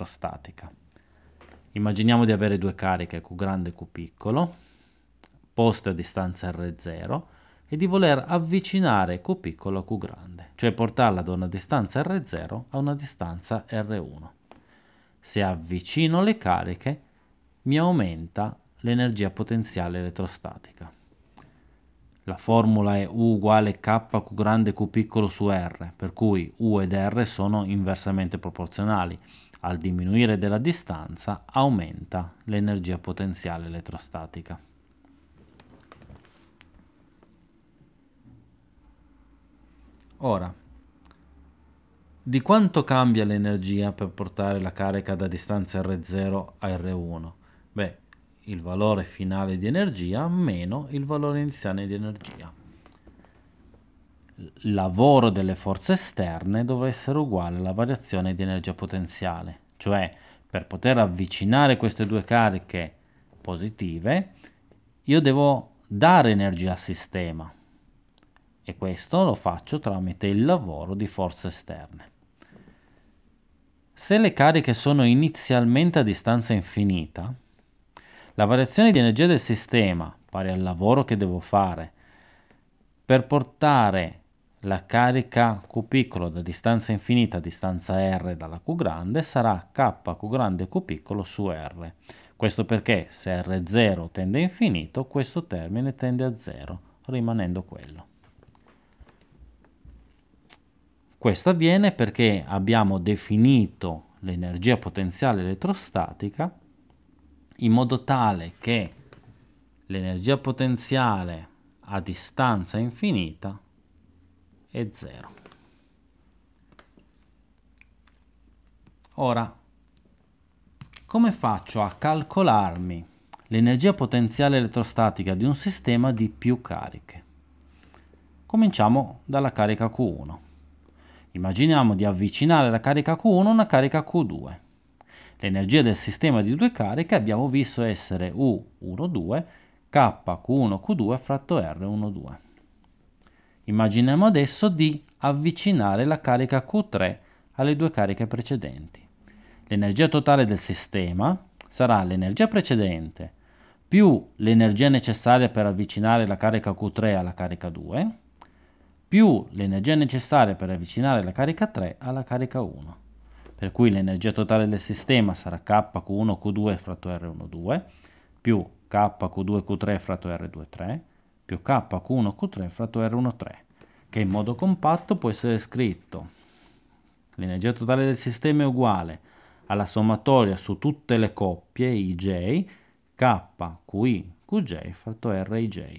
elettrostatica. Immaginiamo di avere due cariche Q grande e Q piccolo, poste a distanza R0 e di voler avvicinare Q piccolo a Q grande, cioè portarla da una distanza R0 a una distanza R1. Se avvicino le cariche mi aumenta l'energia potenziale elettrostatica la formula è U uguale K Q grande Q piccolo su R, per cui U ed R sono inversamente proporzionali. Al diminuire della distanza aumenta l'energia potenziale elettrostatica. Ora, di quanto cambia l'energia per portare la carica da distanza R0 a R1? Beh, il valore finale di energia meno il valore iniziale di energia. Il lavoro delle forze esterne dovrà essere uguale alla variazione di energia potenziale, cioè per poter avvicinare queste due cariche positive io devo dare energia al sistema e questo lo faccio tramite il lavoro di forze esterne. Se le cariche sono inizialmente a distanza infinita, la variazione di energia del sistema, pari al lavoro che devo fare, per portare la carica Q piccolo da distanza infinita a distanza R dalla Q grande sarà K Q grande Q piccolo su R. Questo perché se R0 tende a infinito, questo termine tende a 0, rimanendo quello. Questo avviene perché abbiamo definito l'energia potenziale elettrostatica in modo tale che l'energia potenziale a distanza infinita è 0. Ora, come faccio a calcolarmi l'energia potenziale elettrostatica di un sistema di più cariche? Cominciamo dalla carica Q1. Immaginiamo di avvicinare la carica Q1 a una carica Q2 L'energia del sistema di due cariche abbiamo visto essere U12 KQ1Q2 fratto R12. Immaginiamo adesso di avvicinare la carica Q3 alle due cariche precedenti. L'energia totale del sistema sarà l'energia precedente più l'energia necessaria per avvicinare la carica Q3 alla carica 2 più l'energia necessaria per avvicinare la carica 3 alla carica 1 per cui l'energia totale del sistema sarà KQ1Q2 fratto R12 più KQ2Q3 fratto R23 più KQ1Q3 fratto R13 che in modo compatto può essere scritto l'energia totale del sistema è uguale alla sommatoria su tutte le coppie IJ K, QJ fratto RIJ.